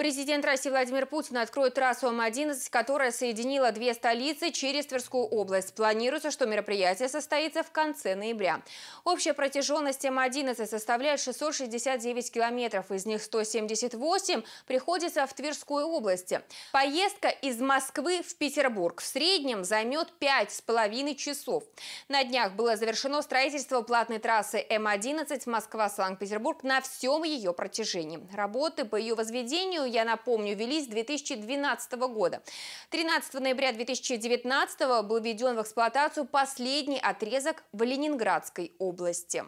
Президент России Владимир Путин откроет трассу М-11, которая соединила две столицы через Тверскую область. Планируется, что мероприятие состоится в конце ноября. Общая протяженность М-11 составляет 669 километров, из них 178 приходится в Тверской области. Поездка из Москвы в Петербург в среднем займет 5,5 часов. На днях было завершено строительство платной трассы М-11 Москва-Санкт-Петербург на всем ее протяжении. Работы по ее возведению я напомню, велись с 2012 года. 13 ноября 2019 был введен в эксплуатацию последний отрезок в Ленинградской области.